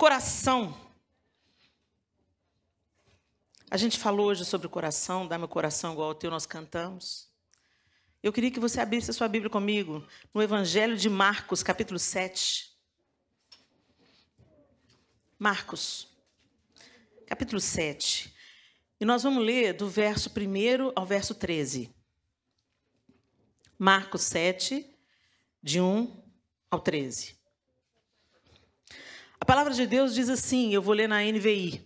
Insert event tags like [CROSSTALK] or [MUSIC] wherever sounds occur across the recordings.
Coração. A gente falou hoje sobre o coração, dá meu coração igual ao teu, nós cantamos. Eu queria que você abrisse a sua Bíblia comigo no Evangelho de Marcos, capítulo 7. Marcos, capítulo 7. E nós vamos ler do verso 1 ao verso 13. Marcos 7, de 1 ao 13. A palavra de Deus diz assim, eu vou ler na NVI.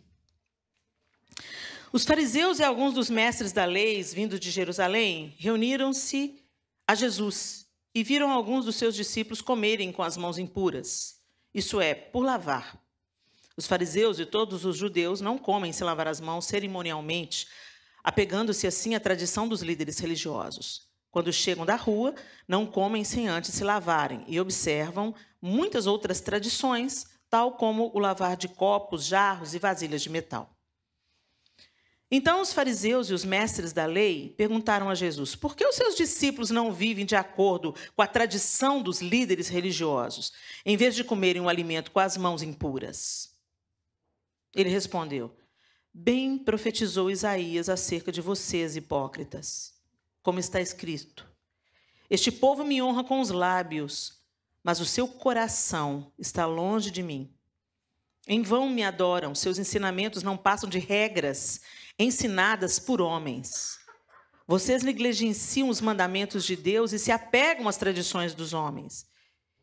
Os fariseus e alguns dos mestres da lei, vindos de Jerusalém, reuniram-se a Jesus e viram alguns dos seus discípulos comerem com as mãos impuras, isso é, por lavar. Os fariseus e todos os judeus não comem se lavar as mãos cerimonialmente, apegando-se assim à tradição dos líderes religiosos. Quando chegam da rua, não comem sem antes se lavarem e observam muitas outras tradições tal como o lavar de copos, jarros e vasilhas de metal. Então os fariseus e os mestres da lei perguntaram a Jesus: por que os seus discípulos não vivem de acordo com a tradição dos líderes religiosos, em vez de comerem o um alimento com as mãos impuras? Ele respondeu: Bem profetizou Isaías acerca de vocês, hipócritas, como está escrito: Este povo me honra com os lábios, mas o seu coração está longe de mim. Em vão me adoram, seus ensinamentos não passam de regras ensinadas por homens. Vocês negligenciam os mandamentos de Deus e se apegam às tradições dos homens.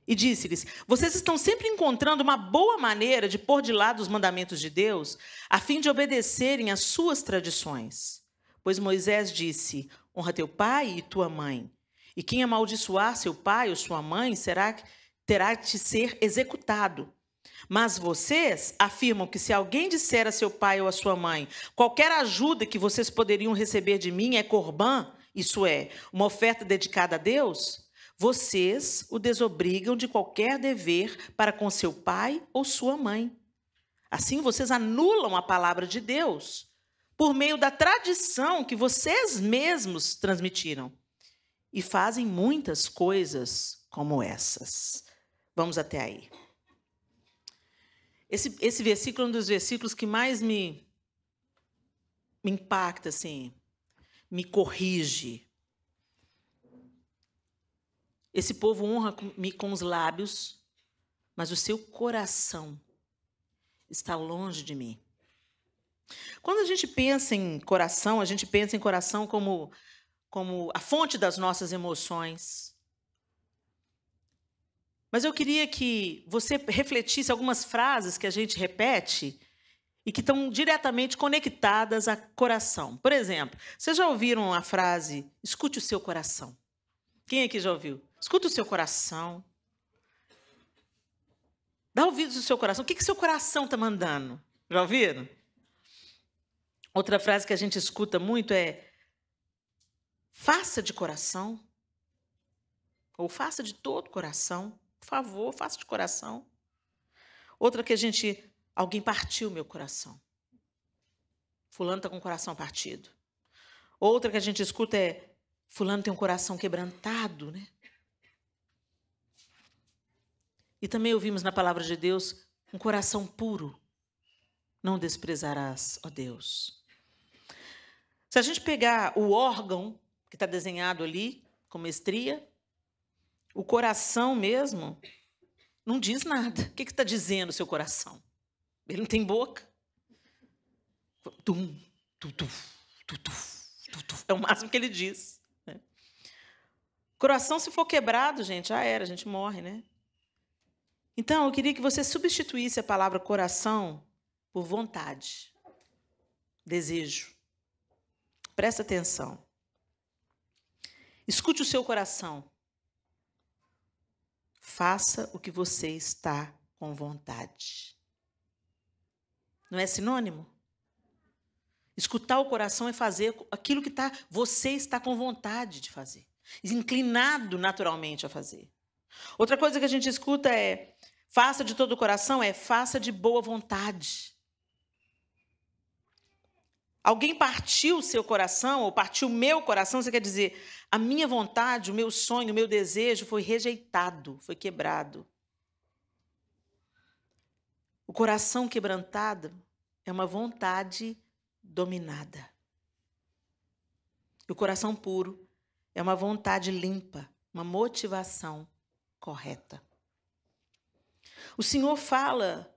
E disse-lhes: Vocês estão sempre encontrando uma boa maneira de pôr de lado os mandamentos de Deus, a fim de obedecerem às suas tradições. Pois Moisés disse: Honra teu pai e tua mãe, e quem amaldiçoar seu pai ou sua mãe será terá de ser executado. Mas vocês afirmam que se alguém disser a seu pai ou a sua mãe, qualquer ajuda que vocês poderiam receber de mim é corbã, isso é, uma oferta dedicada a Deus, vocês o desobrigam de qualquer dever para com seu pai ou sua mãe. Assim vocês anulam a palavra de Deus por meio da tradição que vocês mesmos transmitiram e fazem muitas coisas como essas. Vamos até aí. Esse, esse versículo é um dos versículos que mais me, me impacta, assim, me corrige. Esse povo honra-me com os lábios, mas o seu coração está longe de mim. Quando a gente pensa em coração, a gente pensa em coração como como a fonte das nossas emoções. Mas eu queria que você refletisse algumas frases que a gente repete e que estão diretamente conectadas a coração. Por exemplo, vocês já ouviram a frase escute o seu coração? Quem aqui já ouviu? Escuta o seu coração. Dá ouvidos ao seu coração. O que, que seu coração está mandando? Já ouviram? Outra frase que a gente escuta muito é Faça de coração. Ou faça de todo coração. Por favor, faça de coração. Outra que a gente. Alguém partiu meu coração. Fulano está com o coração partido. Outra que a gente escuta é: Fulano tem um coração quebrantado, né? E também ouvimos na palavra de Deus um coração puro. Não desprezarás, ó Deus. Se a gente pegar o órgão que está desenhado ali com mestria, o coração mesmo não diz nada. O que está dizendo o seu coração? Ele não tem boca. Tum, tu, tu, tu, tu, É o máximo que ele diz. Né? Coração, se for quebrado, gente, já era, a gente morre, né? Então, eu queria que você substituísse a palavra coração por vontade, desejo. Presta atenção. Escute o seu coração. Faça o que você está com vontade. Não é sinônimo? Escutar o coração é fazer aquilo que tá, você está com vontade de fazer, inclinado naturalmente a fazer. Outra coisa que a gente escuta é faça de todo o coração, é faça de boa vontade. Alguém partiu o seu coração, ou partiu o meu coração, você quer dizer, a minha vontade, o meu sonho, o meu desejo foi rejeitado, foi quebrado. O coração quebrantado é uma vontade dominada. E o coração puro é uma vontade limpa, uma motivação correta. O Senhor fala,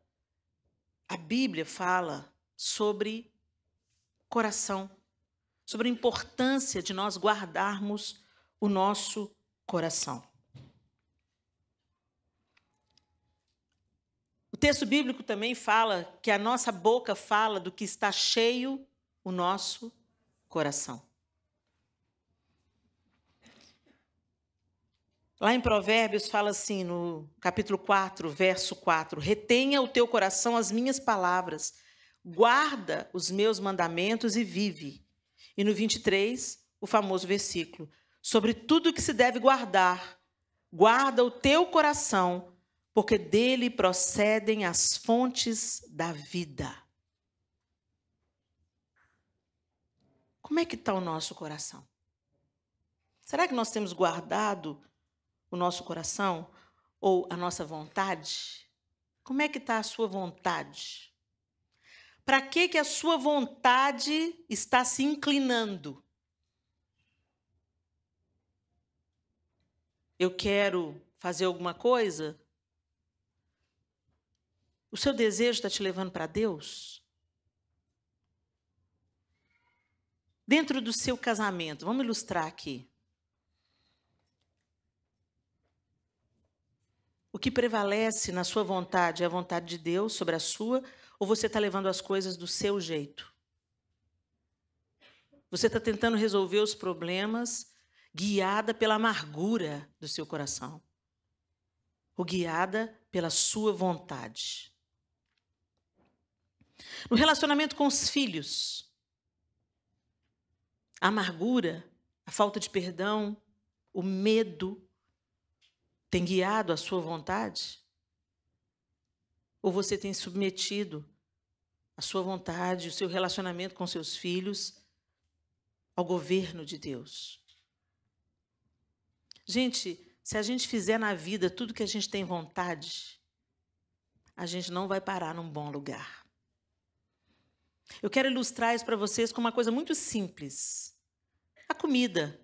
a Bíblia fala sobre coração, sobre a importância de nós guardarmos o nosso coração. O texto bíblico também fala que a nossa boca fala do que está cheio o nosso coração. Lá em Provérbios fala assim, no capítulo 4, verso 4: Retenha o teu coração as minhas palavras guarda os meus mandamentos e vive. E no 23, o famoso versículo: sobre tudo que se deve guardar, guarda o teu coração, porque dele procedem as fontes da vida. Como é que está o nosso coração? Será que nós temos guardado o nosso coração ou a nossa vontade? Como é que está a sua vontade? Para que que a sua vontade está se inclinando? Eu quero fazer alguma coisa? O seu desejo está te levando para Deus? Dentro do seu casamento, vamos ilustrar aqui. O que prevalece na sua vontade é a vontade de Deus sobre a sua, ou você está levando as coisas do seu jeito? Você está tentando resolver os problemas guiada pela amargura do seu coração, ou guiada pela sua vontade. No relacionamento com os filhos, a amargura, a falta de perdão, o medo tem guiado a sua vontade? ou você tem submetido a sua vontade, o seu relacionamento com seus filhos ao governo de Deus? Gente, se a gente fizer na vida tudo que a gente tem vontade, a gente não vai parar num bom lugar. Eu quero ilustrar isso para vocês com uma coisa muito simples: a comida.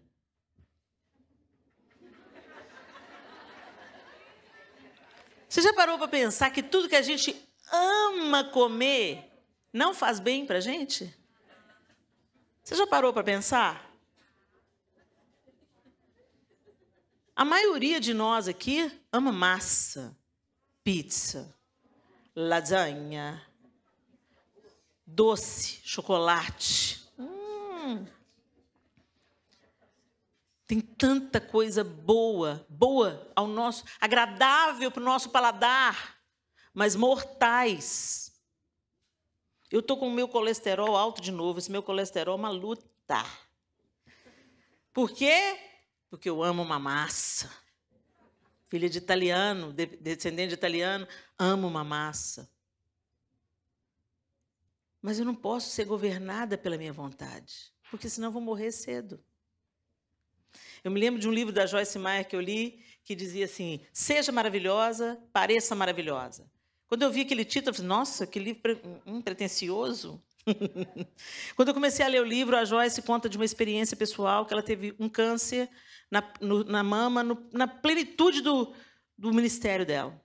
Você já parou para pensar que tudo que a gente ama comer não faz bem para a gente? Você já parou para pensar? A maioria de nós aqui ama massa, pizza, lasanha, doce, chocolate. Hum. Tem tanta coisa boa, boa ao nosso, agradável para o nosso paladar, mas mortais. Eu estou com o meu colesterol alto de novo, esse meu colesterol é uma luta. Por quê? Porque eu amo uma massa. Filha de italiano, descendente de italiano, amo uma massa. Mas eu não posso ser governada pela minha vontade, porque senão eu vou morrer cedo. Eu me lembro de um livro da Joyce Meyer que eu li, que dizia assim: Seja maravilhosa, pareça maravilhosa. Quando eu vi aquele título, eu falei: Nossa, que livro pre hum, pretencioso. [LAUGHS] Quando eu comecei a ler o livro, a Joyce conta de uma experiência pessoal que ela teve um câncer na, no, na mama, no, na plenitude do, do ministério dela.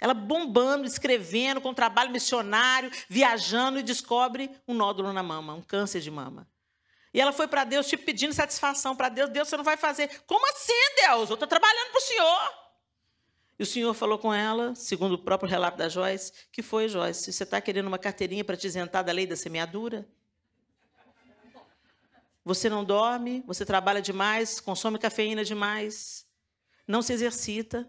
Ela bombando, escrevendo, com trabalho missionário, viajando e descobre um nódulo na mama, um câncer de mama. E ela foi para Deus, tipo, pedindo satisfação para Deus. Deus, você não vai fazer. Como assim, Deus? Eu estou trabalhando para o Senhor. E o Senhor falou com ela, segundo o próprio relato da Joyce, que foi, Joyce, você está querendo uma carteirinha para te isentar da lei da semeadura? Você não dorme, você trabalha demais, consome cafeína demais, não se exercita,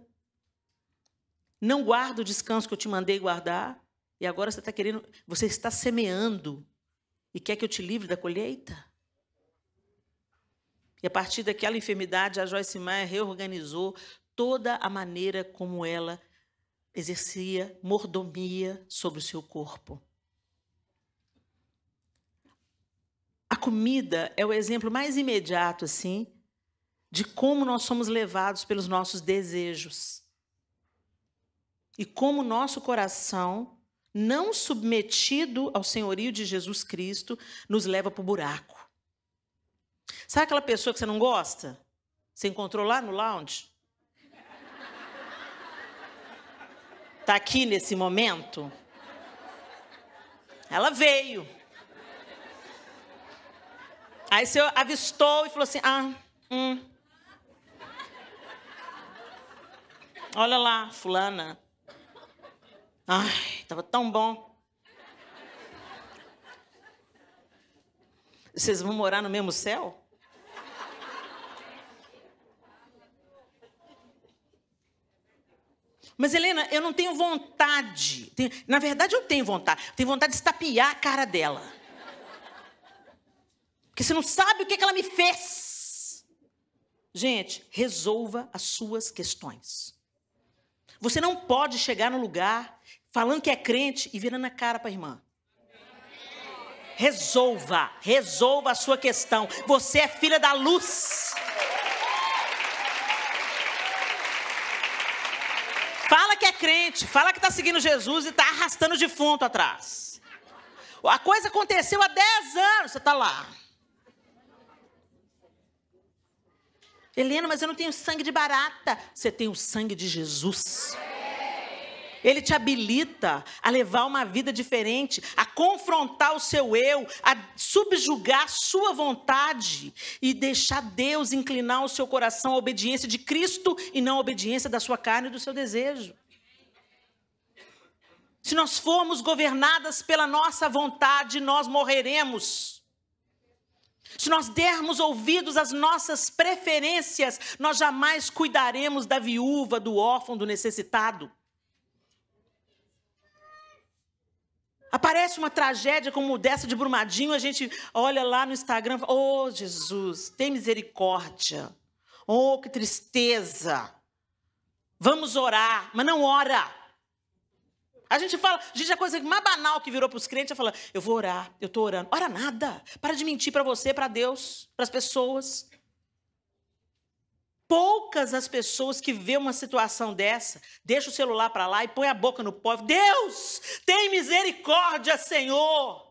não guarda o descanso que eu te mandei guardar, e agora você está querendo, você está semeando e quer que eu te livre da colheita? E a partir daquela enfermidade, a Joyce Meyer reorganizou toda a maneira como ela exercia mordomia sobre o seu corpo. A comida é o exemplo mais imediato, assim, de como nós somos levados pelos nossos desejos. E como nosso coração, não submetido ao senhorio de Jesus Cristo, nos leva para o buraco. Sabe aquela pessoa que você não gosta? Você encontrou lá no lounge? Está aqui nesse momento? Ela veio. Aí você avistou e falou assim: ah, hum. Olha lá, fulana. Ai, tava tão bom. Vocês vão morar no mesmo céu? Mas, Helena, eu não tenho vontade. Na verdade, eu tenho vontade. Eu tenho vontade de estapear a cara dela. Porque você não sabe o que, é que ela me fez. Gente, resolva as suas questões. Você não pode chegar no lugar falando que é crente e virando a cara para a irmã. Resolva, resolva a sua questão. Você é filha da luz. que é crente, fala que está seguindo Jesus e está arrastando o defunto atrás. A coisa aconteceu há 10 anos, você está lá. Helena, mas eu não tenho sangue de barata. Você tem o sangue de Jesus. Ele te habilita a levar uma vida diferente, a confrontar o seu eu, a subjugar a sua vontade e deixar Deus inclinar o seu coração à obediência de Cristo e não à obediência da sua carne e do seu desejo. Se nós formos governadas pela nossa vontade, nós morreremos. Se nós dermos ouvidos às nossas preferências, nós jamais cuidaremos da viúva, do órfão, do necessitado. Aparece uma tragédia como dessa de Brumadinho, a gente olha lá no Instagram, oh Jesus, tem misericórdia. Oh, que tristeza. Vamos orar, mas não ora. A gente fala, gente, a coisa mais banal que virou para os crentes é falar: eu vou orar, eu estou orando. Ora nada. Para de mentir para você, para Deus, para as pessoas. Poucas as pessoas que vê uma situação dessa, deixa o celular para lá e põe a boca no povo. Deus, tem misericórdia, Senhor.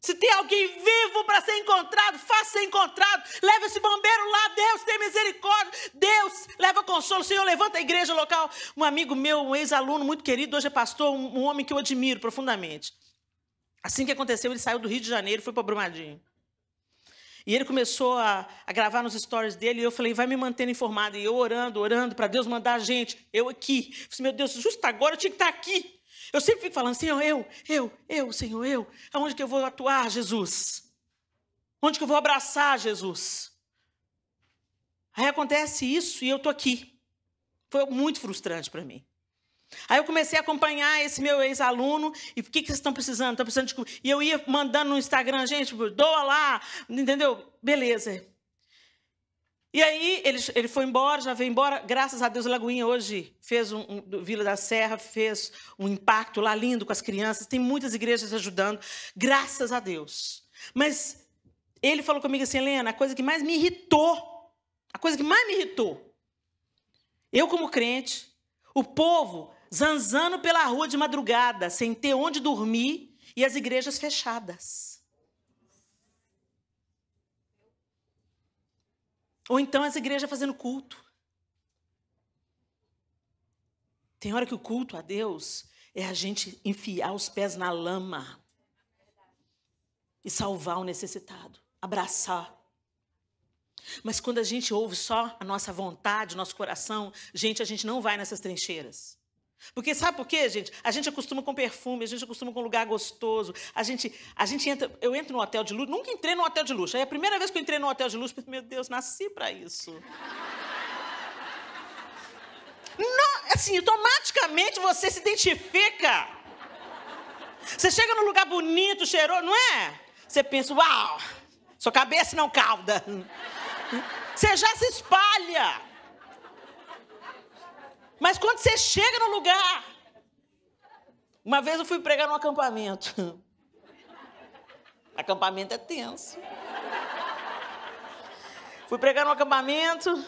Se tem alguém vivo para ser encontrado, faça ser encontrado. Leva esse bombeiro lá, Deus tem misericórdia. Deus leva consolo. Senhor, levanta a igreja local. Um amigo meu, um ex-aluno muito querido, hoje é pastor, um homem que eu admiro profundamente. Assim que aconteceu, ele saiu do Rio de Janeiro e foi para Brumadinho. E ele começou a, a, gravar nos stories dele, e eu falei, vai me mantendo informado. E eu orando, orando, para Deus mandar a gente. Eu aqui. Eu disse, meu Deus, justo agora eu tinha que estar tá aqui. Eu sempre fico falando, Senhor, eu, eu, eu, Senhor, eu. Aonde que eu vou atuar, Jesus? Onde que eu vou abraçar, Jesus? Aí acontece isso e eu estou aqui. Foi muito frustrante para mim. Aí eu comecei a acompanhar esse meu ex-aluno e o que, que vocês estão precisando? Estão precisando de... E eu ia mandando no Instagram, gente, doa lá, entendeu? Beleza. E aí ele, ele foi embora, já veio embora. Graças a Deus, Lagoinha hoje fez um, um Vila da Serra fez um impacto lá lindo com as crianças. Tem muitas igrejas ajudando. Graças a Deus. Mas ele falou comigo assim, Helena, a coisa que mais me irritou, a coisa que mais me irritou, eu como crente, o povo zanzando pela rua de madrugada sem ter onde dormir e as igrejas fechadas. Ou então as igrejas fazendo culto. Tem hora que o culto a Deus é a gente enfiar os pés na lama e salvar o necessitado, abraçar. Mas quando a gente ouve só a nossa vontade, o nosso coração, gente, a gente não vai nessas trincheiras. Porque sabe por quê, gente? A gente acostuma com perfume, a gente acostuma com lugar gostoso. A gente, a gente entra, eu entro num hotel de luxo, nunca entrei num hotel de luxo. Aí a primeira vez que eu entrei num hotel de luxo, eu meu Deus, nasci para isso. assim, automaticamente você se identifica. Você chega num lugar bonito, cheiroso, não é? Você pensa, uau, sua cabeça não cauda. Você já se espalha. Mas quando você chega no lugar. Uma vez eu fui pregar num acampamento. [LAUGHS] Acampamento é tenso. Fui pregar num acampamento.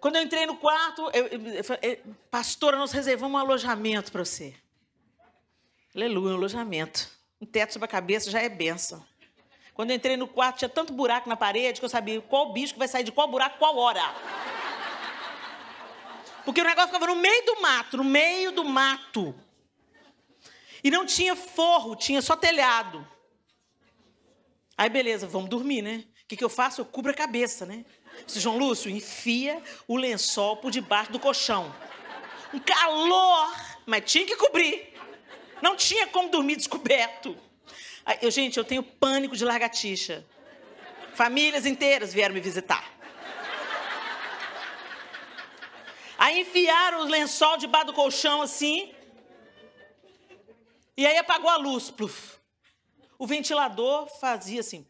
Quando eu entrei no quarto, eu, eu, eu, pastora, nós reservamos um alojamento para você. Aleluia, um alojamento. Um teto sobre a cabeça já é benção. Quando eu entrei no quarto, tinha tanto buraco na parede que eu sabia qual bicho vai sair de qual buraco, qual hora. Porque o negócio ficava no meio do mato, no meio do mato. E não tinha forro, tinha só telhado. Aí, beleza, vamos dormir, né? O que, que eu faço? Eu cubro a cabeça, né? Se João Lúcio, enfia o lençol por debaixo do colchão. Um calor, mas tinha que cobrir. Não tinha como dormir descoberto. Aí, eu, gente, eu tenho pânico de largatixa. Famílias inteiras vieram me visitar. Aí enfiaram o lençol debaixo do colchão assim. E aí apagou a luz. Pluf. O ventilador fazia assim.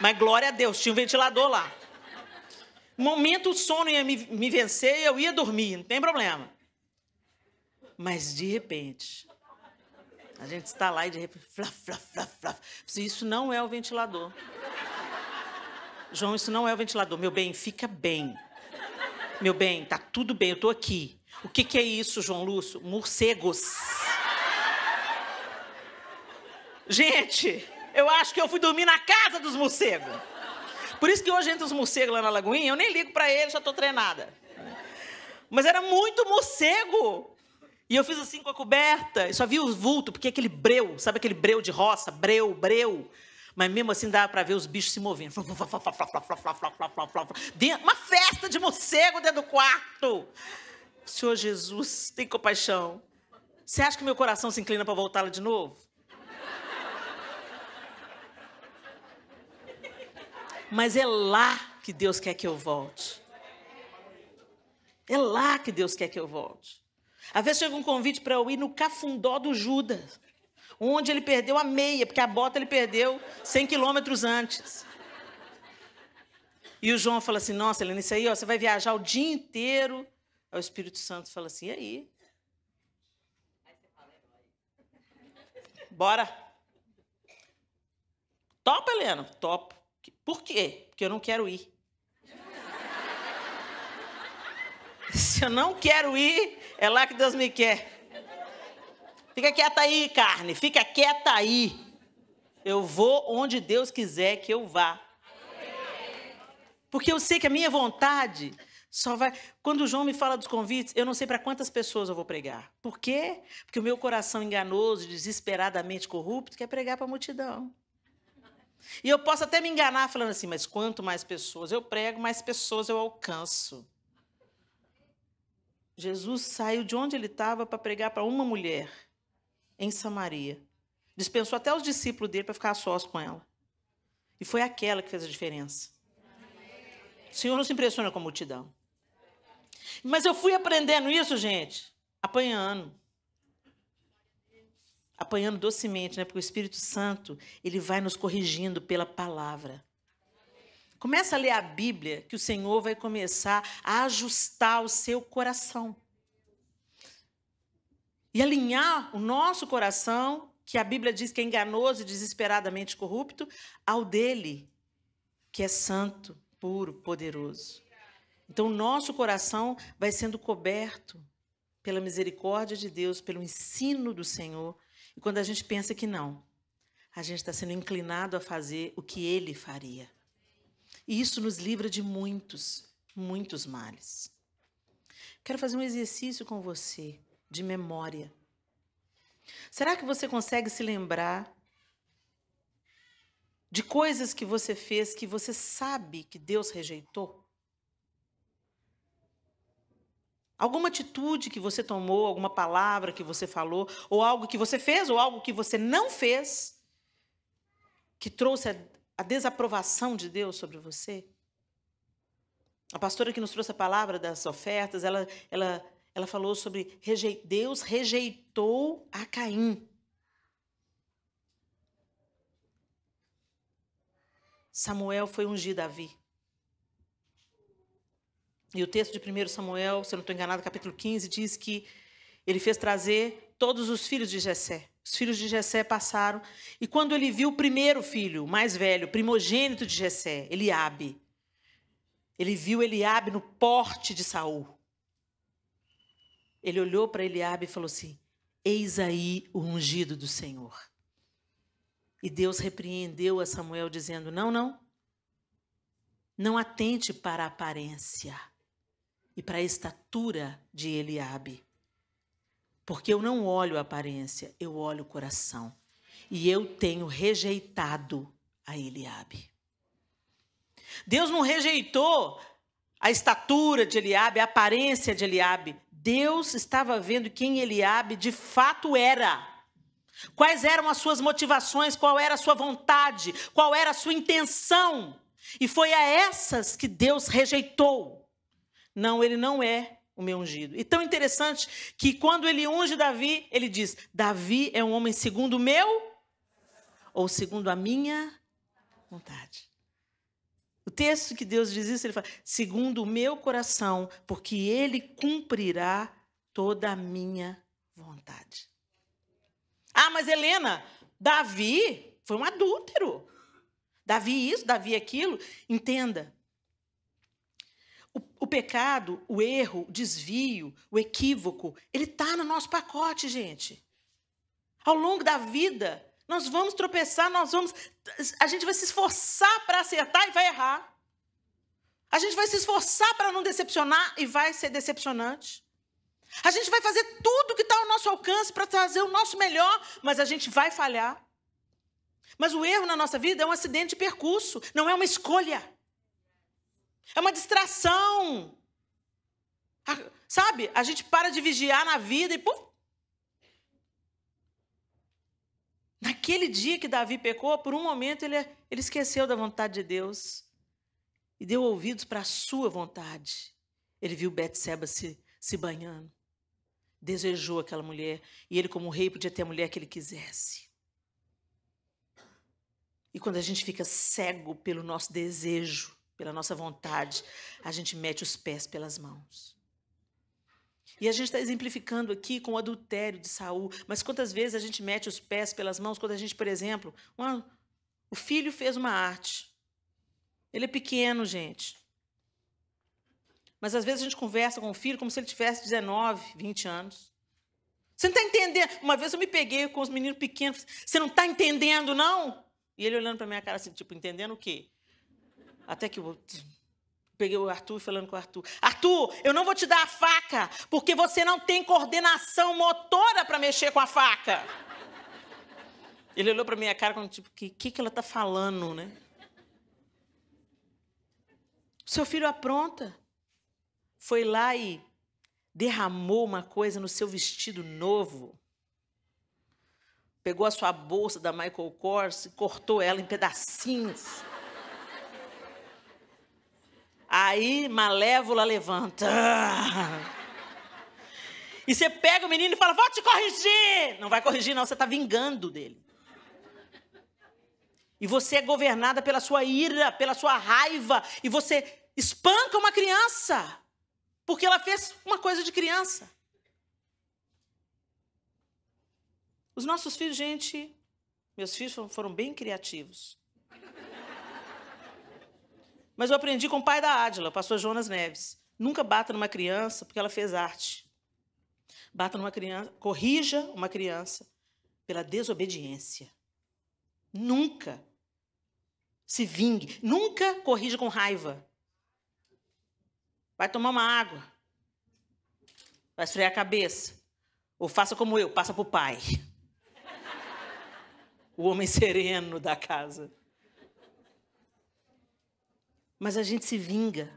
Mas glória a Deus, tinha um ventilador lá. No momento o sono ia me, me vencer, eu ia dormir, não tem problema. Mas de repente, a gente está lá e de repente, Fla, fla, flá, flá. Isso não é o ventilador. João, isso não é o ventilador. Meu bem, fica bem. Meu bem, tá tudo bem, eu tô aqui. O que, que é isso, João Lúcio? Morcegos. Gente, eu acho que eu fui dormir na casa dos morcegos. Por isso que hoje entra os morcegos lá na Lagoinha, eu nem ligo para eles, já tô treinada. Mas era muito morcego. E eu fiz assim com a coberta, e só vi os vultos, porque aquele breu, sabe aquele breu de roça? Breu, breu. Mas mesmo assim dava para ver os bichos se movendo. Uma festa de morcego dentro do quarto. Senhor Jesus, tem compaixão. Você acha que meu coração se inclina para voltá-la de novo? Mas é lá que Deus quer que eu volte. É lá que Deus quer que eu volte. Às vezes chega um convite para eu ir no cafundó do Judas onde ele perdeu a meia, porque a bota ele perdeu 100 quilômetros antes. E o João fala assim: Nossa, Helena, isso aí, ó, você vai viajar o dia inteiro. Aí o Espírito Santo fala assim: E aí? Bora. Topa, Helena? Topo. Por quê? Porque eu não quero ir. [LAUGHS] Se eu não quero ir, é lá que Deus me quer. Fica quieta aí, carne, fica quieta aí. Eu vou onde Deus quiser que eu vá. Porque eu sei que a minha vontade só vai. Quando o João me fala dos convites, eu não sei para quantas pessoas eu vou pregar. Por quê? Porque o meu coração enganoso, desesperadamente corrupto, quer pregar para a multidão. E eu posso até me enganar falando assim, mas quanto mais pessoas eu prego, mais pessoas eu alcanço. Jesus saiu de onde ele estava para pregar para uma mulher em Samaria. Dispensou até os discípulos dele para ficar sós com ela. E foi aquela que fez a diferença. O Senhor não se impressiona com a multidão. Mas eu fui aprendendo isso, gente, apanhando. Apanhando docemente, né? Porque o Espírito Santo, ele vai nos corrigindo pela palavra. Começa a ler a Bíblia, que o Senhor vai começar a ajustar o seu coração e alinhar o nosso coração, que a Bíblia diz que é enganoso e desesperadamente corrupto, ao dele, que é santo, puro, poderoso. Então, nosso coração vai sendo coberto pela misericórdia de Deus, pelo ensino do Senhor. E quando a gente pensa que não, a gente está sendo inclinado a fazer o que ele faria. E isso nos livra de muitos, muitos males. Quero fazer um exercício com você de memória. Será que você consegue se lembrar de coisas que você fez que você sabe que Deus rejeitou? Alguma atitude que você tomou, alguma palavra que você falou, ou algo que você fez, ou algo que você não fez, que trouxe a, a desaprovação de Deus sobre você? A pastora que nos trouxe a palavra das ofertas, ela, ela ela falou sobre Deus rejeitou a Caim. Samuel foi ungir Davi. E o texto de 1 Samuel, se eu não estou enganado, capítulo 15, diz que ele fez trazer todos os filhos de Jessé. Os filhos de Jessé passaram. E quando ele viu o primeiro filho, o mais velho, primogênito de Jessé, Eliabe, ele viu Eliabe no porte de Saul. Ele olhou para Eliabe e falou assim: Eis aí o ungido do Senhor. E Deus repreendeu a Samuel, dizendo: Não, não. Não atente para a aparência e para a estatura de Eliabe. Porque eu não olho a aparência, eu olho o coração. E eu tenho rejeitado a Eliabe. Deus não rejeitou a estatura de Eliabe, a aparência de Eliabe. Deus estava vendo quem Eliabe de fato era. Quais eram as suas motivações, qual era a sua vontade, qual era a sua intenção. E foi a essas que Deus rejeitou. Não, ele não é o meu ungido. E tão interessante que quando ele unge Davi, ele diz: Davi é um homem segundo o meu ou segundo a minha vontade texto que Deus diz isso, ele fala: segundo o meu coração, porque ele cumprirá toda a minha vontade. Ah, mas Helena, Davi foi um adúltero. Davi isso, Davi aquilo. Entenda. O, o pecado, o erro, o desvio, o equívoco, ele está no nosso pacote, gente. Ao longo da vida, nós vamos tropeçar, nós vamos. A gente vai se esforçar para acertar e vai errar. A gente vai se esforçar para não decepcionar e vai ser decepcionante. A gente vai fazer tudo que está ao nosso alcance para trazer o nosso melhor, mas a gente vai falhar. Mas o erro na nossa vida é um acidente de percurso, não é uma escolha. É uma distração. Sabe? A gente para de vigiar na vida e puf. Naquele dia que Davi pecou, por um momento ele, ele esqueceu da vontade de Deus e deu ouvidos para a sua vontade. Ele viu Betseba se, se banhando, desejou aquela mulher e ele, como rei, podia ter a mulher que ele quisesse. E quando a gente fica cego pelo nosso desejo, pela nossa vontade, a gente mete os pés pelas mãos. E a gente está exemplificando aqui com o adultério de Saul. Mas quantas vezes a gente mete os pés pelas mãos quando a gente, por exemplo, uma, ah, o filho fez uma arte. Ele é pequeno, gente. Mas às vezes a gente conversa com o filho como se ele tivesse 19, 20 anos. Você não está entendendo? Uma vez eu me peguei com os meninos pequenos. Você não está entendendo, não? E ele olhando para minha cara assim, tipo, entendendo o quê? Até que eu peguei o Arthur falando com o Arthur. Arthur, eu não vou te dar a faca, porque você não tem coordenação motora para mexer com a faca. Ele olhou para minha cara como tipo, o que, que, que ela está falando, né? Seu filho apronta. Foi lá e derramou uma coisa no seu vestido novo. Pegou a sua bolsa da Michael Kors e cortou ela em pedacinhos. Aí Malévola levanta. [LAUGHS] E você pega o menino e fala: Vou te corrigir. Não vai corrigir, não, você está vingando dele. E você é governada pela sua ira, pela sua raiva, e você espanca uma criança, porque ela fez uma coisa de criança. Os nossos filhos, gente, meus filhos foram bem criativos. Mas eu aprendi com o pai da Ádila, pastor Jonas Neves. Nunca bata numa criança porque ela fez arte. Bata numa criança, corrija uma criança pela desobediência. Nunca se vingue, nunca corrija com raiva. Vai tomar uma água. Vai esfriar a cabeça. Ou faça como eu, passa para o pai. [LAUGHS] O homem sereno da casa mas a gente se vinga.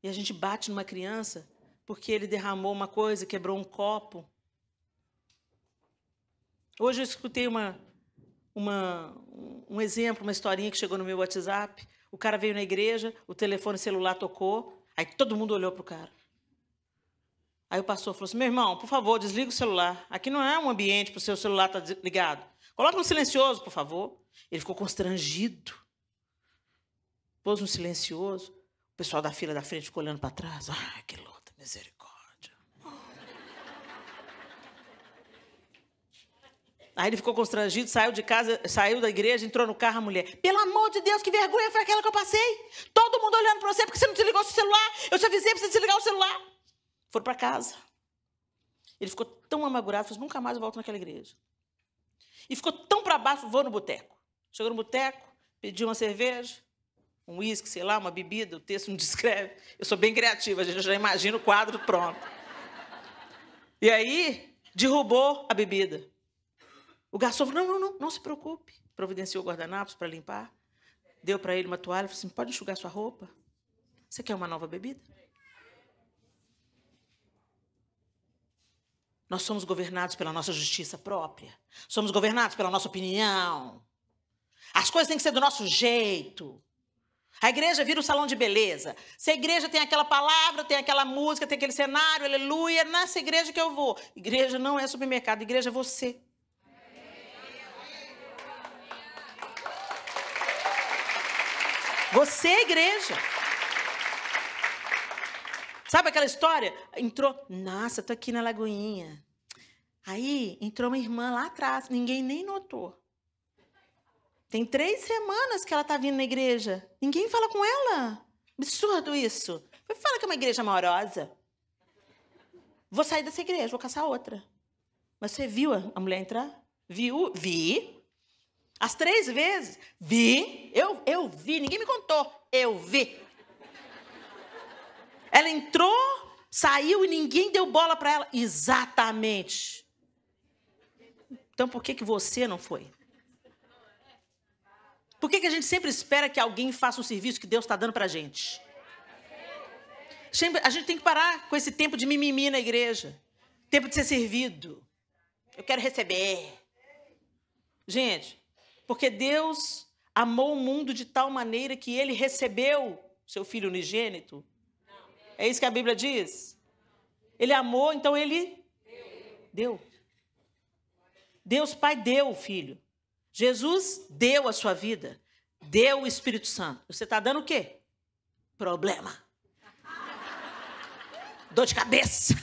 E a gente bate numa criança porque ele derramou uma coisa, quebrou um copo. Hoje eu escutei uma, uma, um exemplo, uma historinha que chegou no meu WhatsApp. O cara veio na igreja, o telefone celular tocou, aí todo mundo olhou para o cara. Aí o pastor falou assim: meu irmão, por favor, desliga o celular. Aqui não é um ambiente para o seu celular estar tá ligado. Coloca no silencioso, por favor. Ele ficou constrangido pôs um silencioso. O pessoal da fila da frente ficou olhando para trás. Ah, que luta, misericórdia. Aí ele ficou constrangido, saiu de casa, saiu da igreja, entrou no carro, a mulher. Pelo amor de Deus, que vergonha foi aquela que eu passei. Todo mundo olhando para você porque você não desligou o seu celular. Eu te avisei para você desligar o celular. Foram para casa. Ele ficou tão amargurado, falou, assim, nunca mais eu volto naquela igreja. E ficou tão para baixo, vou no boteco. Chegou no boteco, pediu uma cerveja, um uísque, sei lá, uma bebida, o texto não descreve. Eu sou bem criativa, a gente já imagina o quadro pronto. E aí, derrubou a bebida. O garçom falou: não, não, não, não se preocupe. Providenciou guardanapos para limpar. Deu para ele uma toalha, falou assim: pode enxugar sua roupa? Você quer uma nova bebida? Nós somos governados pela nossa justiça própria. Somos governados pela nossa opinião. As coisas têm que ser do nosso jeito. A igreja vira um salão de beleza. Se a igreja tem aquela palavra, tem aquela música, tem aquele cenário, aleluia, nessa igreja que eu vou. Igreja não é supermercado, igreja é você. Você é igreja. Sabe aquela história? Entrou, nossa, tô aqui na Lagoinha. Aí entrou uma irmã lá atrás, ninguém nem notou. Tem três semanas que ela tá vindo na igreja. Ninguém fala com ela. Absurdo isso. Fala que é uma igreja amorosa. Vou sair dessa igreja, vou caçar outra. Mas você viu a mulher entrar? Viu? Vi. As três vezes? Vi. Eu, eu vi. Ninguém me contou. Eu vi. Ela entrou, saiu e ninguém deu bola para ela. Exatamente. Então por que, que você não foi? Por que, que a gente sempre espera que alguém faça o serviço que Deus está dando para a gente? A gente tem que parar com esse tempo de mimimi na igreja. Tempo de ser servido. Eu quero receber. Gente, porque Deus amou o mundo de tal maneira que ele recebeu seu filho unigênito. É isso que a Bíblia diz? Ele amou, então ele deu. Deus, Pai, deu o filho. Jesus deu a sua vida, deu o Espírito Santo. Você está dando o quê? Problema. Dor de cabeça.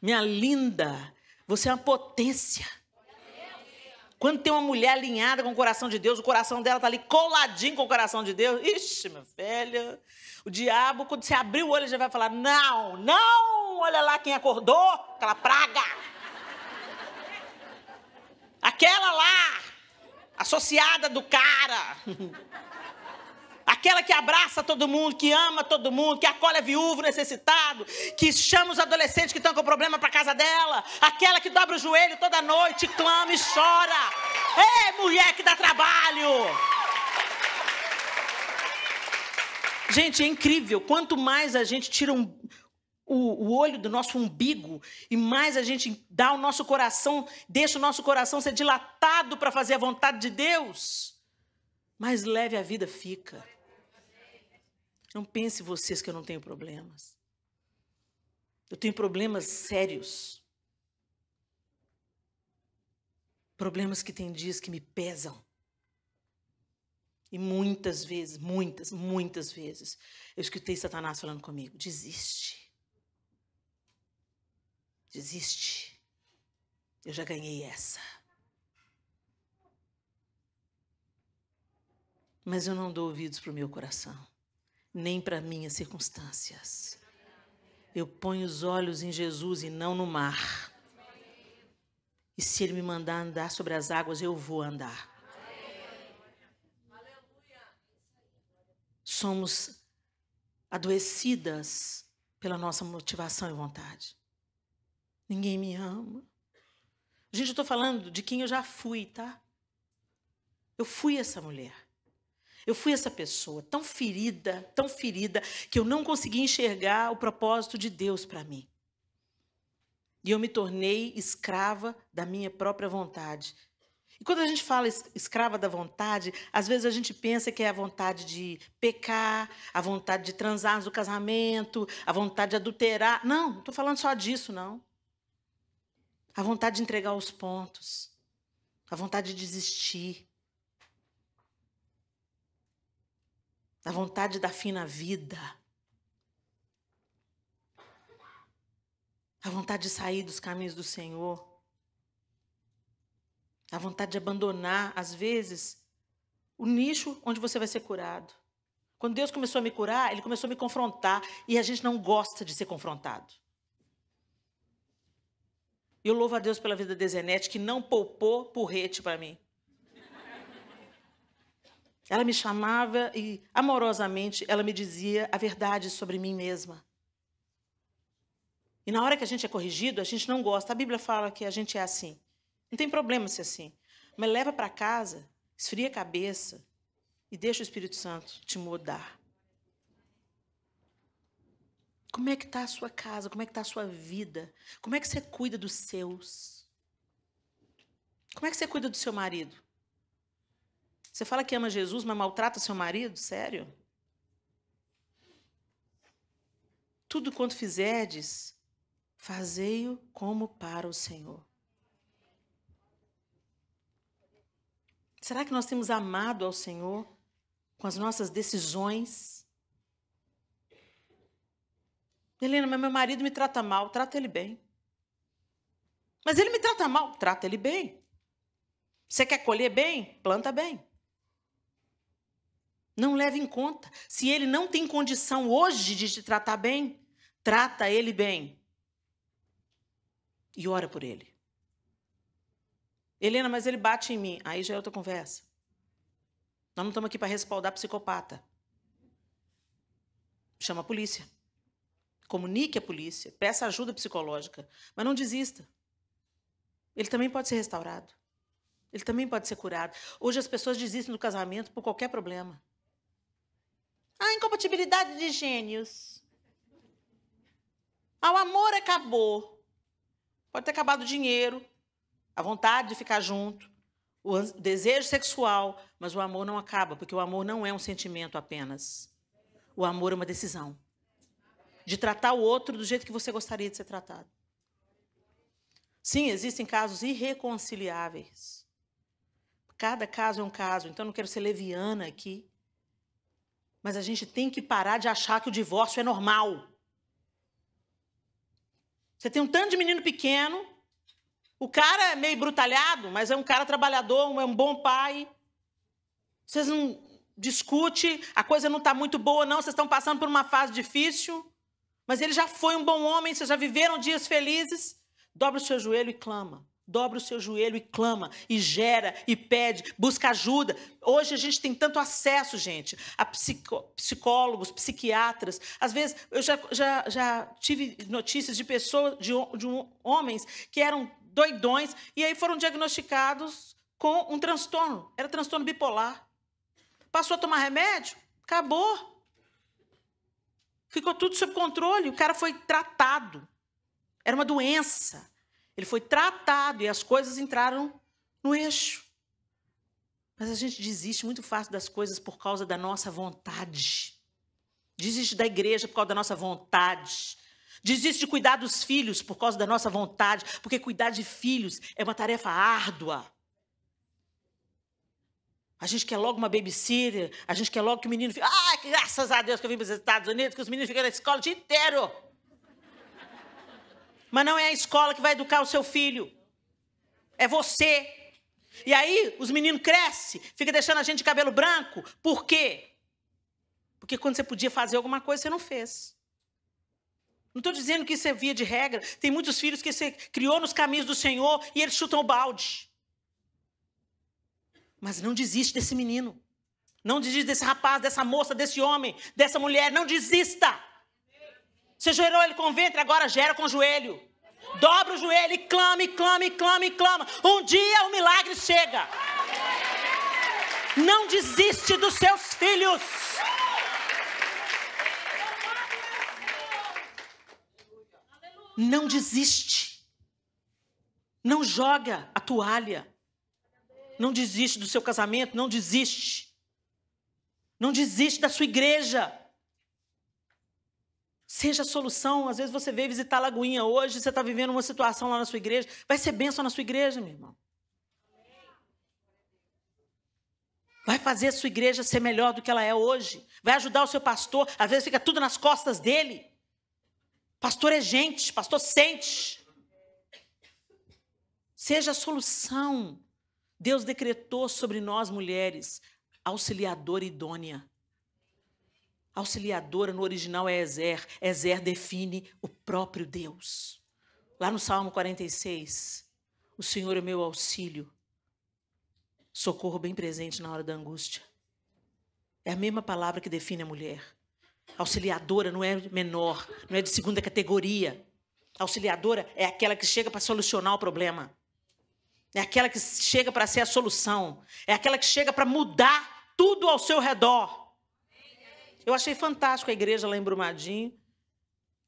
Minha linda, você é uma potência. Quando tem uma mulher alinhada com o coração de Deus, o coração dela tá ali coladinho com o coração de Deus. Ixi, minha velha. O diabo, quando você abrir o olho, já vai falar: Não, não, olha lá quem acordou, aquela praga. Aquela lá, associada do cara. [LAUGHS] Aquela que abraça todo mundo, que ama todo mundo, que acolhe a necessitado, que chama os adolescentes que estão com problema para casa dela, aquela que dobra o joelho toda noite, clama e chora. Ei, mulher que dá trabalho! Gente, é incrível. Quanto mais a gente tira um, o, o olho do nosso umbigo e mais a gente dá o nosso coração, deixa o nosso coração ser dilatado para fazer a vontade de Deus, mais leve a vida fica. Não pense vocês que eu não tenho problemas. Eu tenho problemas sérios. Problemas que tem dias que me pesam. E muitas vezes, muitas, muitas vezes, eu escutei Satanás falando comigo: desiste. Desiste. Eu já ganhei essa. Mas eu não dou ouvidos para o meu coração, nem para minhas circunstâncias. Eu ponho os olhos em Jesus e não no mar. E se Ele me mandar andar sobre as águas, eu vou andar. Somos adoecidas pela nossa motivação e vontade. Ninguém me ama. Gente, eu estou falando de quem eu já fui, tá? Eu fui essa mulher. Eu fui essa pessoa tão ferida, tão ferida, que eu não consegui enxergar o propósito de Deus para mim. E eu me tornei escrava da minha própria vontade. E quando a gente fala escrava da vontade, às vezes a gente pensa que é a vontade de pecar, a vontade de transar no casamento, a vontade de adulterar. Não, não estou falando só disso, não a vontade de entregar os pontos, a vontade de desistir, a vontade de dar fim na vida, a vontade de sair dos caminhos do Senhor, a vontade de abandonar, às vezes, o nicho onde você vai ser curado. Quando Deus começou a me curar, Ele começou a me confrontar e a gente não gosta de ser confrontado. Eu louvo a Deus pela vida da Zenete, que não poupou porrete para mim. Ela me chamava e, amorosamente, ela me dizia a verdade sobre mim mesma. E na hora que a gente é corrigido, a gente não gosta. A Bíblia fala que a gente é assim. Não tem problema ser assim. Mas leva para casa, esfria a cabeça e deixa o Espírito Santo te mudar. Como é que está a sua casa? Como é que está a sua vida? Como é que você cuida dos seus? Como é que você cuida do seu marido? Você fala que ama Jesus, mas maltrata seu marido? Sério? Tudo quanto fizerdes, fazei-o como para o Senhor. Será que nós temos amado ao Senhor com as nossas decisões? Helena, mas meu marido me trata mal, trata ele bem. Mas ele me trata mal, trata ele bem. Você quer colher bem? Planta bem. Não leve em conta. Se ele não tem condição hoje de te tratar bem, trata ele bem. E ora por ele. Helena, mas ele bate em mim. Aí já é outra conversa. Nós não estamos aqui para respaldar psicopata. Chama a polícia comunique a polícia, peça ajuda psicológica, mas não desista. Ele também pode ser restaurado. Ele também pode ser curado. Hoje as pessoas desistem do casamento por qualquer problema. A incompatibilidade de gênios. o amor acabou. Pode ter acabado o dinheiro, a vontade de ficar junto, o desejo sexual, mas o amor não acaba, porque o amor não é um sentimento apenas. O amor é uma decisão de tratar o outro do jeito que você gostaria de ser tratado. Sim, existem casos irreconciliáveis. Cada caso é um caso, então não quero ser leviana aqui. Mas a gente tem que parar de achar que o divórcio é normal. Você tem um tanto de menino pequeno, o cara é meio brutalhado, mas é um cara trabalhador, é um bom pai. Vocês não discutem, a coisa não está muito boa, não, vocês estão passando por uma fase difícil. Mas ele já foi um bom homem, vocês já viveram dias felizes. Dobra o seu joelho e clama. Dobra o seu joelho e clama, e gera, e pede, busca ajuda. Hoje a gente tem tanto acesso, gente, a psico, psicólogos, psiquiatras. Às vezes, eu já, já, já tive notícias de pessoas, de, de homens que eram doidões e aí foram diagnosticados com um transtorno. Era transtorno bipolar. Passou a tomar remédio? Acabou. Ficou tudo sob controle. O cara foi tratado. Era uma doença. Ele foi tratado e as coisas entraram no eixo. Mas a gente desiste muito fácil das coisas por causa da nossa vontade. Desiste da igreja por causa da nossa vontade. Desiste de cuidar dos filhos por causa da nossa vontade, porque cuidar de filhos é uma tarefa árdua. A gente quer logo uma babysitter, a gente quer logo que o menino fique. Ah, graças a Deus que eu vim para os Estados Unidos, que os meninos ficam na escola o dia inteiro. Mas não é a escola que vai educar o seu filho. É você. E aí os meninos crescem, fica deixando a gente de cabelo branco. Por quê? Porque quando você podia fazer alguma coisa, você não fez. Não estou dizendo que isso é via de regra. Tem muitos filhos que você criou nos caminhos do Senhor e eles chutam o balde. Mas não desiste desse menino. Não desiste desse rapaz, dessa moça, desse homem, dessa mulher. Não desista. Você gerou ele com o ventre, agora gera com o joelho. Dobra o joelho e clama, clame, clama, clama, clama. Um dia o milagre chega. Não desiste dos seus filhos. Não desiste. Não joga a toalha. Não desiste do seu casamento, não desiste. Não desiste da sua igreja. Seja a solução. Às vezes você veio visitar a Lagoinha hoje, você está vivendo uma situação lá na sua igreja. Vai ser bênção na sua igreja, meu irmão. Vai fazer a sua igreja ser melhor do que ela é hoje. Vai ajudar o seu pastor. Às vezes fica tudo nas costas dele. Pastor é gente, pastor sente. Seja a solução. Deus decretou sobre nós mulheres auxiliadora idônea. Auxiliadora no original é Ezer. Ezer define o próprio Deus. Lá no Salmo 46, o Senhor é meu auxílio, socorro bem presente na hora da angústia. É a mesma palavra que define a mulher. Auxiliadora não é menor, não é de segunda categoria. Auxiliadora é aquela que chega para solucionar o problema. É aquela que chega para ser a solução. É aquela que chega para mudar tudo ao seu redor. Eu achei fantástico a igreja lá em Brumadinho,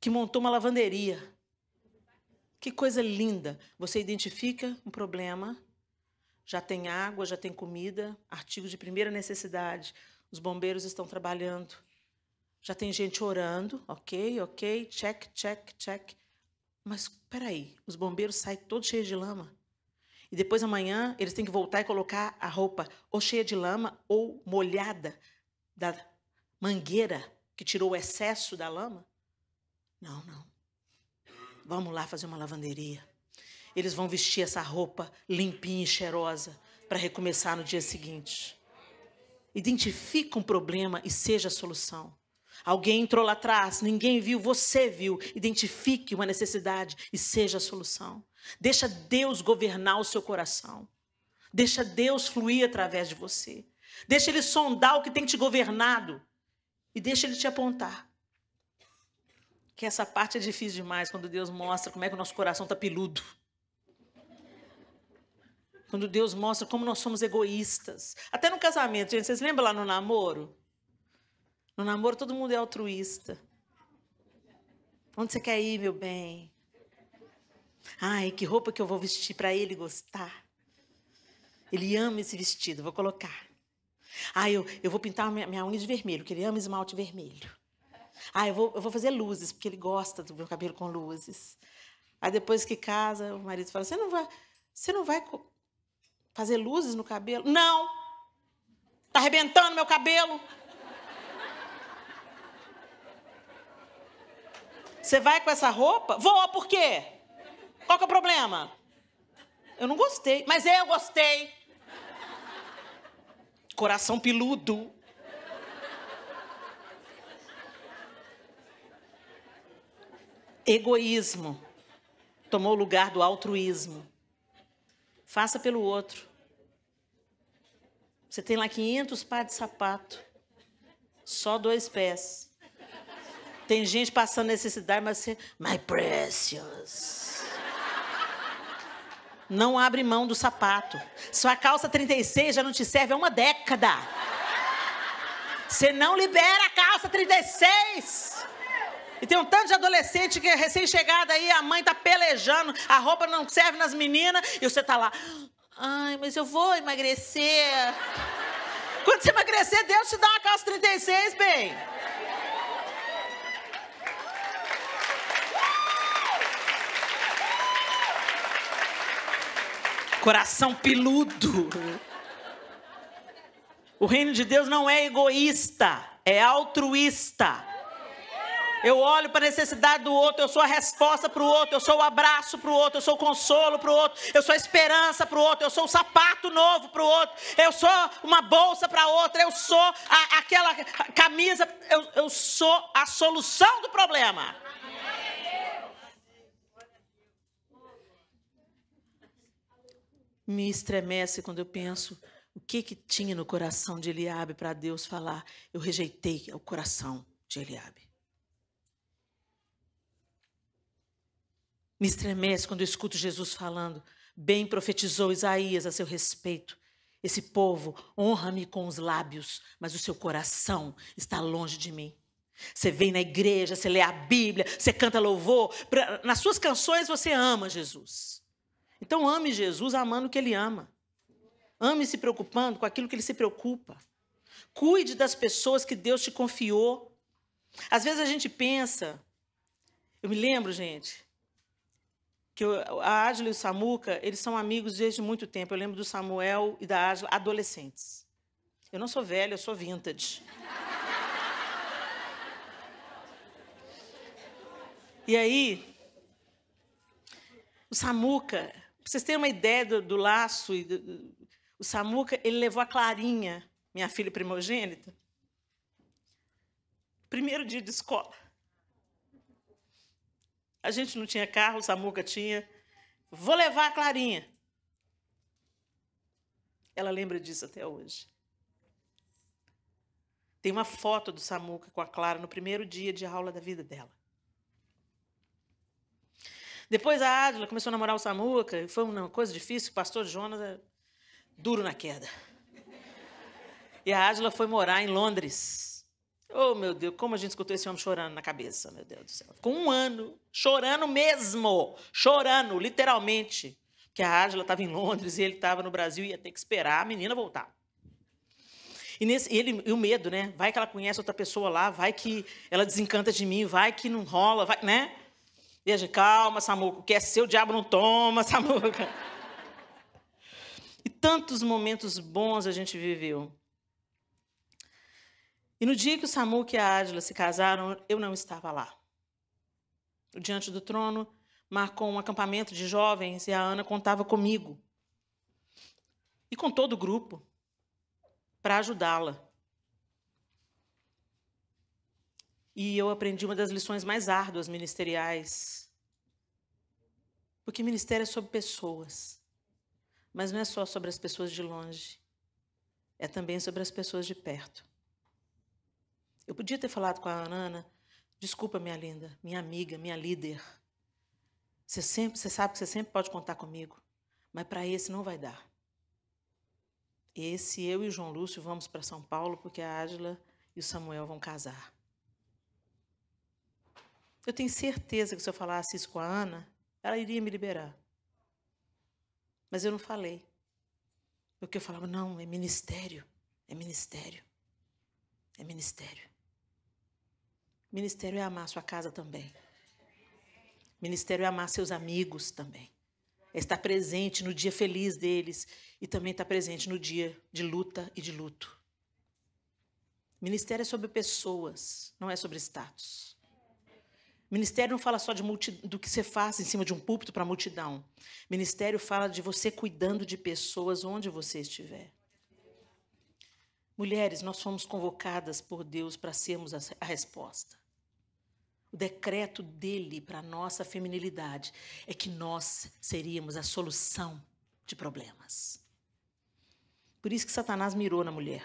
que montou uma lavanderia. Que coisa linda! Você identifica um problema, já tem água, já tem comida, artigos de primeira necessidade. Os bombeiros estão trabalhando. Já tem gente orando, ok, ok, check, check, check. Mas peraí, os bombeiros saem todos cheios de lama. E depois amanhã eles têm que voltar e colocar a roupa ou cheia de lama ou molhada da mangueira que tirou o excesso da lama? Não, não. Vamos lá fazer uma lavanderia. Eles vão vestir essa roupa limpinha e cheirosa para recomeçar no dia seguinte. Identifique um problema e seja a solução. Alguém entrou lá atrás, ninguém viu, você viu. Identifique uma necessidade e seja a solução. Deixa Deus governar o seu coração. Deixa Deus fluir através de você. Deixa ele sondar o que tem te governado e deixa ele te apontar. Que essa parte é difícil demais quando Deus mostra como é que o nosso coração está peludo. Quando Deus mostra como nós somos egoístas. Até no casamento, gente, vocês lembram lá no namoro? No namoro, todo mundo é altruísta. Onde você quer ir, meu bem? Ai, que roupa que eu vou vestir para ele gostar. Ele ama esse vestido, vou colocar. Ai, eu, eu vou pintar minha, minha unha de vermelho, porque ele ama esmalte vermelho. Ai, eu vou, eu vou fazer luzes, porque ele gosta do meu cabelo com luzes. Aí depois que casa, o marido fala: Você não vai, você não vai fazer luzes no cabelo? Não! Tá arrebentando meu cabelo! Você vai com essa roupa? Vou? por quê? Qual que é o problema? Eu não gostei, mas eu gostei. Coração peludo. Egoísmo tomou o lugar do altruísmo. Faça pelo outro. Você tem lá 500 pares de sapato, só dois pés. Tem gente passando necessidade, mas você. My precious. Não abre mão do sapato. Sua calça 36 já não te serve há uma década. Você não libera a calça 36. E tem um tanto de adolescente que é recém-chegada aí, a mãe tá pelejando, a roupa não serve nas meninas, e você tá lá. Ai, mas eu vou emagrecer. Quando você emagrecer, Deus te dá uma calça 36, bem. Coração peludo. O reino de Deus não é egoísta, é altruísta. Eu olho para a necessidade do outro, eu sou a resposta para o outro, eu sou o abraço para o outro, eu sou o consolo para o outro, eu sou a esperança para o outro, eu sou o sapato novo para o outro, eu sou uma bolsa para outra, eu sou a, aquela camisa, eu, eu sou a solução do problema. me estremece quando eu penso o que, que tinha no coração de Eliabe para Deus falar: Eu rejeitei o coração de Eliabe. Me estremece quando eu escuto Jesus falando: Bem profetizou Isaías a seu respeito. Esse povo honra-me com os lábios, mas o seu coração está longe de mim. Você vem na igreja, você lê a Bíblia, você canta louvor. nas suas canções você ama Jesus. Então ame Jesus amando o que ele ama. Ame se preocupando com aquilo que ele se preocupa. Cuide das pessoas que Deus te confiou. Às vezes a gente pensa, eu me lembro, gente, que eu, a Ágila e o Samuca, eles são amigos desde muito tempo. Eu lembro do Samuel e da Ágila adolescentes. Eu não sou velha, eu sou vintage. E aí, o Samuca, vocês têm uma ideia do, do laço e do, do, o Samuca, ele levou a Clarinha, minha filha primogênita, primeiro dia de escola. A gente não tinha carro, o Samuca tinha. Vou levar a Clarinha. Ela lembra disso até hoje. Tem uma foto do Samuca com a Clara no primeiro dia de aula da vida dela. Depois a Adila começou a namorar o Samuca, foi uma coisa difícil, o pastor Jonas é duro na queda. E a Adila foi morar em Londres. Oh, meu Deus, como a gente escutou esse homem chorando na cabeça, meu Deus do céu. Ficou um ano chorando mesmo, chorando, literalmente. que a Ágila estava em Londres e ele estava no Brasil e ia ter que esperar a menina voltar. E, nesse, ele, e o medo, né? Vai que ela conhece outra pessoa lá, vai que ela desencanta de mim, vai que não rola, vai, né? Veja, calma, o que é seu, o diabo não toma, [LAUGHS] Samuca. E tantos momentos bons a gente viveu. E no dia que o Samuca e a Adila se casaram, eu não estava lá. O Diante do Trono marcou um acampamento de jovens e a Ana contava comigo e com todo o grupo para ajudá-la. E eu aprendi uma das lições mais árduas ministeriais. Porque ministério é sobre pessoas. Mas não é só sobre as pessoas de longe. É também sobre as pessoas de perto. Eu podia ter falado com a Anana, desculpa, minha linda, minha amiga, minha líder. Você sempre, você sabe que você sempre pode contar comigo, mas para esse não vai dar. Esse eu e o João Lúcio vamos para São Paulo porque a Ágila e o Samuel vão casar. Eu tenho certeza que se eu falasse isso com a Ana, ela iria me liberar. Mas eu não falei. Porque eu falava, não, é ministério, é ministério, é ministério. Ministério é amar sua casa também. Ministério é amar seus amigos também. É estar presente no dia feliz deles e também estar presente no dia de luta e de luto. Ministério é sobre pessoas, não é sobre status. Ministério não fala só de do que você faz em cima de um púlpito para a multidão. Ministério fala de você cuidando de pessoas onde você estiver. Mulheres, nós fomos convocadas por Deus para sermos a resposta. O decreto dele para a nossa feminilidade é que nós seríamos a solução de problemas. Por isso que Satanás mirou na mulher.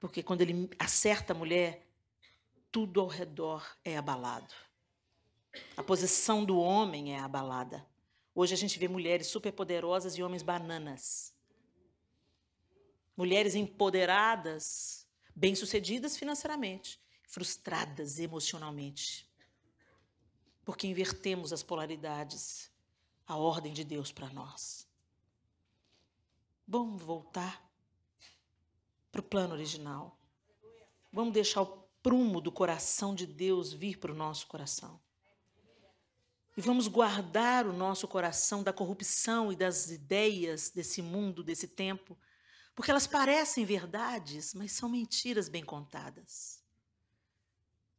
Porque quando ele acerta a mulher, tudo ao redor é abalado. A posição do homem é abalada. Hoje a gente vê mulheres superpoderosas e homens bananas. Mulheres empoderadas, bem-sucedidas financeiramente, frustradas emocionalmente. Porque invertemos as polaridades, a ordem de Deus para nós. Vamos voltar para o plano original. Vamos deixar o prumo do coração de Deus vir para o nosso coração. E vamos guardar o nosso coração da corrupção e das ideias desse mundo, desse tempo, porque elas parecem verdades, mas são mentiras bem contadas.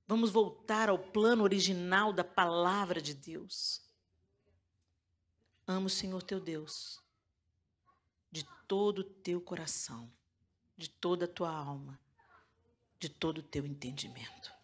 Vamos voltar ao plano original da palavra de Deus. Amo o Senhor teu Deus de todo o teu coração, de toda a tua alma de todo o teu entendimento.